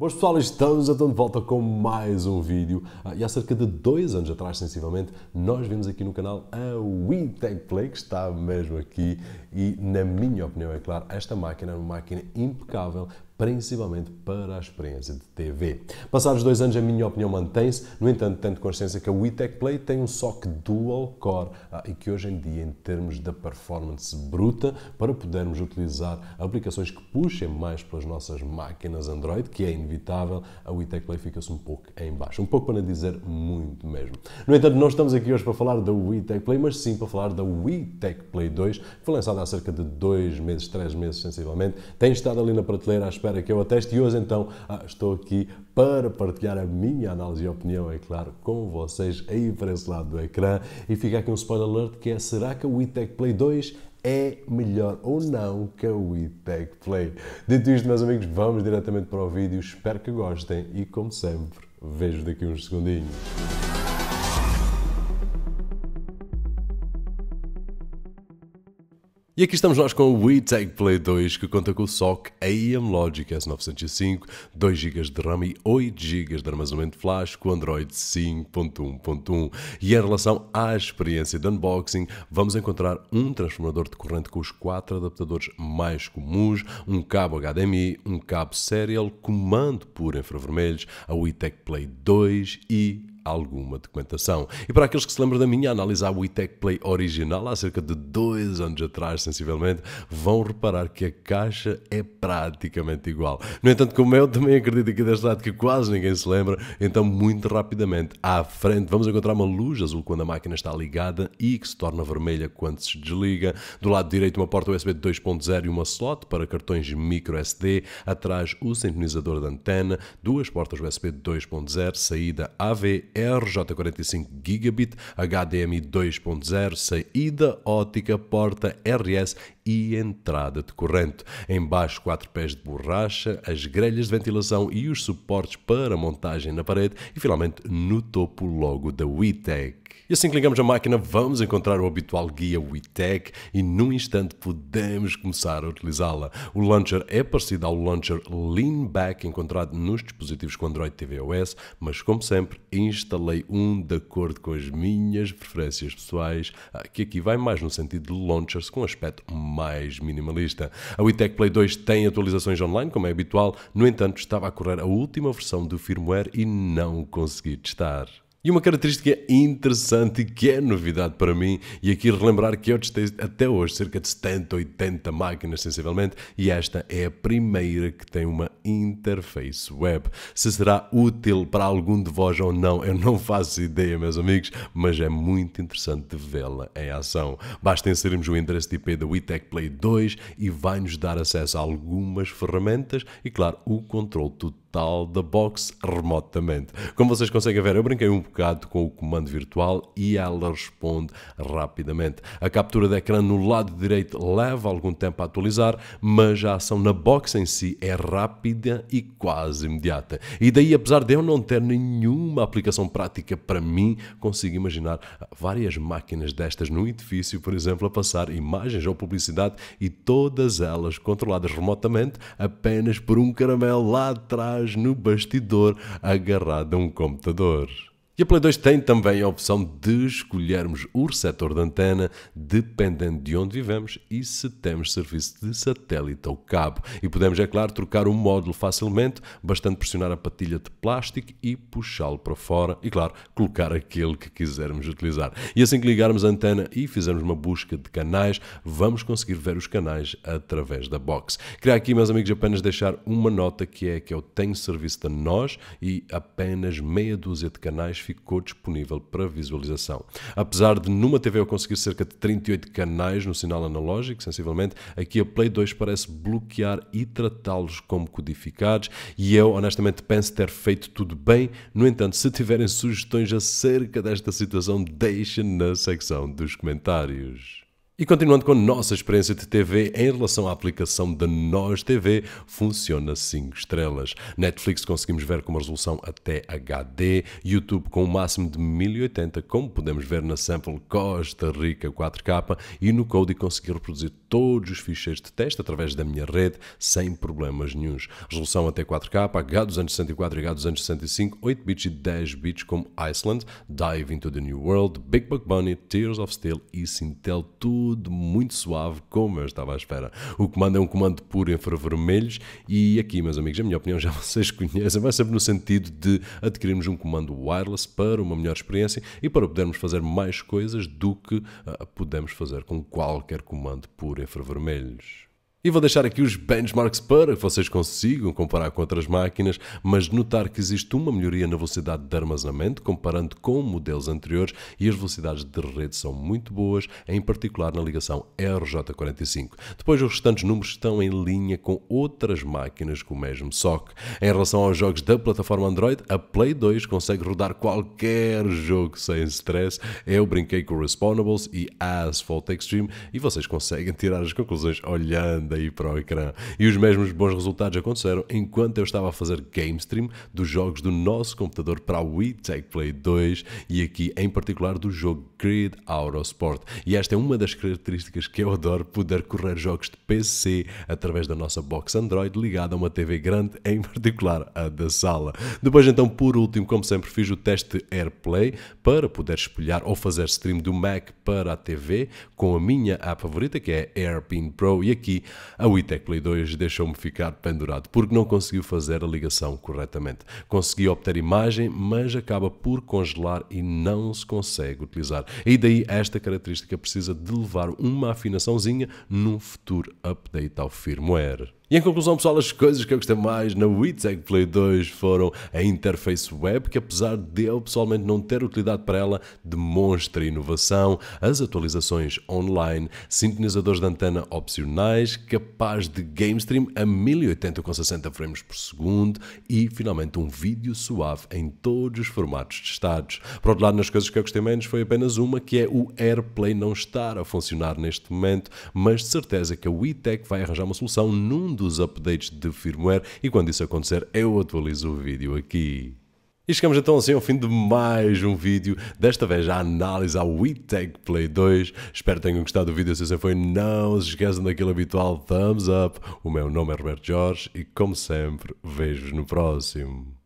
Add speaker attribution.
Speaker 1: Boas pessoal, estamos então de volta com mais um vídeo ah, e há cerca de dois anos atrás, sensivelmente, nós vimos aqui no canal a WinTech Play, que está mesmo aqui e, na minha opinião, é claro, esta máquina é uma máquina impecável principalmente para a experiência de TV. Passados dois anos, a minha opinião mantém-se, no entanto, tanto consciência que a WeTech Play tem um SOC dual core ah, e que hoje em dia, em termos da performance bruta, para podermos utilizar aplicações que puxem mais pelas nossas máquinas Android, que é inevitável, a WeTech Play fica-se um pouco em baixo, um pouco para dizer muito mesmo. No entanto, não estamos aqui hoje para falar da WeTech Play, mas sim para falar da WeTech Play 2, que foi lançada há cerca de dois meses, três meses sensivelmente, tem estado ali na prateleira à espera espera que eu ateste. E hoje, então, ah, estou aqui para partilhar a minha análise e opinião, é claro, com vocês aí para esse lado do ecrã. E fica aqui um spoiler alert que é, será que o WeTech Play 2 é melhor ou não que a WeTech Play. Dito isto, meus amigos, vamos diretamente para o vídeo. Espero que gostem e, como sempre, vejo daqui uns segundinhos. E aqui estamos nós com o We Play 2, que conta com o SOC AM Logic S905, 2 GB de RAM e 8 GB de armazenamento flash com Android 5.1.1. E em relação à experiência de unboxing, vamos encontrar um transformador de corrente com os quatro adaptadores mais comuns, um cabo HDMI, um cabo serial, comando por infravermelhos, a We Play 2 e alguma documentação. E para aqueles que se lembram da minha análise à WeTech Play original, há cerca de dois anos atrás, sensivelmente, vão reparar que a caixa é praticamente igual. No entanto, como eu também acredito aqui deste lado que quase ninguém se lembra, então muito rapidamente à frente vamos encontrar uma luz azul quando a máquina está ligada e que se torna vermelha quando se desliga. Do lado direito uma porta USB 2.0 e uma slot para cartões micro SD. Atrás o sintonizador da antena, duas portas USB 2.0, saída AV RJ45 Gigabit, HDMI 2.0, saída ótica, porta RS e entrada de corrente. Embaixo, quatro pés de borracha, as grelhas de ventilação e os suportes para montagem na parede e finalmente no topo o logo da WeTech. E assim que ligamos a máquina, vamos encontrar o habitual guia WeTech e num instante podemos começar a utilizá-la. O launcher é parecido ao launcher Leanback encontrado nos dispositivos com Android TV OS, mas como sempre, instalei um de acordo com as minhas preferências pessoais, ah, que aqui vai mais no sentido de launchers com aspecto mais minimalista. A WeTech Play 2 tem atualizações online, como é habitual, no entanto, estava a correr a última versão do firmware e não consegui testar. E uma característica interessante que é novidade para mim, e aqui relembrar que eu testei até hoje cerca de 70, 80 máquinas sensivelmente, e esta é a primeira que tem uma interface web. Se será útil para algum de vós ou não, eu não faço ideia, meus amigos, mas é muito interessante vê-la em ação. Basta inserirmos o endereço de IP da WeTech Play 2 e vai-nos dar acesso a algumas ferramentas e, claro, o controle total tal da box remotamente. Como vocês conseguem ver, eu brinquei um bocado com o comando virtual e ela responde rapidamente. A captura de ecrã no lado direito leva algum tempo a atualizar, mas a ação na box em si é rápida e quase imediata. E daí, apesar de eu não ter nenhuma aplicação prática para mim, consigo imaginar várias máquinas destas no edifício, por exemplo, a passar imagens ou publicidade e todas elas controladas remotamente apenas por um caramelo lá atrás no bastidor agarrado a um computador. E a Play 2 tem também a opção de escolhermos o receptor de antena dependendo de onde vivemos e se temos serviço de satélite ou cabo. E podemos, é claro, trocar o módulo facilmente, bastante pressionar a patilha de plástico e puxá-lo para fora e, claro, colocar aquele que quisermos utilizar. E assim que ligarmos a antena e fizermos uma busca de canais, vamos conseguir ver os canais através da box. Queria aqui, meus amigos, apenas deixar uma nota que é que eu tenho serviço de nós e apenas meia dúzia de canais ficou disponível para visualização. Apesar de numa TV eu conseguir cerca de 38 canais no sinal analógico, sensivelmente, aqui a Play 2 parece bloquear e tratá-los como codificados e eu honestamente penso ter feito tudo bem. No entanto, se tiverem sugestões acerca desta situação, deixem na secção dos comentários. E continuando com a nossa experiência de TV, em relação à aplicação da Nós TV, funciona 5 estrelas. Netflix conseguimos ver com uma resolução até HD, YouTube com o um máximo de 1080, como podemos ver na Sample Costa Rica 4K, e no Kodi conseguir reproduzir todos os ficheiros de teste através da minha rede sem problemas nenhums. Resolução até 4K, H264 e H265, 8 bits e 10 bits como Iceland, Dive into the New World, Big Bug Bunny, Tears of Steel e Sintel, tudo muito suave como eu estava à espera. O comando é um comando puro em vermelhos e aqui, meus amigos, a minha opinião já vocês conhecem, vai sempre no sentido de adquirirmos um comando wireless para uma melhor experiência e para podermos fazer mais coisas do que uh, podemos fazer com qualquer comando puro por infravermelhos e vou deixar aqui os benchmarks para que vocês consigam comparar com outras máquinas, mas notar que existe uma melhoria na velocidade de armazenamento comparando com modelos anteriores e as velocidades de rede são muito boas, em particular na ligação RJ45. Depois os restantes números estão em linha com outras máquinas com o mesmo SOC. Em relação aos jogos da plataforma Android, a Play 2 consegue rodar qualquer jogo sem stress. Eu brinquei com Respondables e Asphalt Extreme e vocês conseguem tirar as conclusões olhando aí para o ecrã. E os mesmos bons resultados aconteceram enquanto eu estava a fazer game stream dos jogos do nosso computador para a Wii Tech Play 2 e aqui em particular do jogo Grid Autosport. E esta é uma das características que eu adoro, poder correr jogos de PC através da nossa box Android ligada a uma TV grande, em particular a da sala. Depois então, por último, como sempre, fiz o teste AirPlay para poder espelhar ou fazer stream do Mac para a TV com a minha app favorita que é AirPin Pro e aqui a Witec Play 2 deixou-me ficar pendurado porque não conseguiu fazer a ligação corretamente. Consegui obter imagem, mas acaba por congelar e não se consegue utilizar. E daí esta característica precisa de levar uma afinaçãozinha num futuro update ao firmware. E em conclusão, pessoal, as coisas que eu gostei mais na WeTech Play 2 foram a interface web, que apesar de eu pessoalmente não ter utilidade para ela, demonstra inovação, as atualizações online, sintonizadores de antena opcionais, capaz de game stream a 1080 com 60 frames por segundo e finalmente um vídeo suave em todos os formatos testados. Por outro lado, nas coisas que eu gostei menos foi apenas uma, que é o AirPlay não estar a funcionar neste momento, mas de certeza que a WeTech vai arranjar uma solução num dos updates de firmware e quando isso acontecer eu atualizo o vídeo aqui. E chegamos então assim ao fim de mais um vídeo, desta vez a análise ao WeTech Play 2. Espero que tenham gostado do vídeo, se assim foi, não se esqueçam daquele habitual thumbs up. O meu nome é Roberto Jorge e como sempre, vejo no próximo.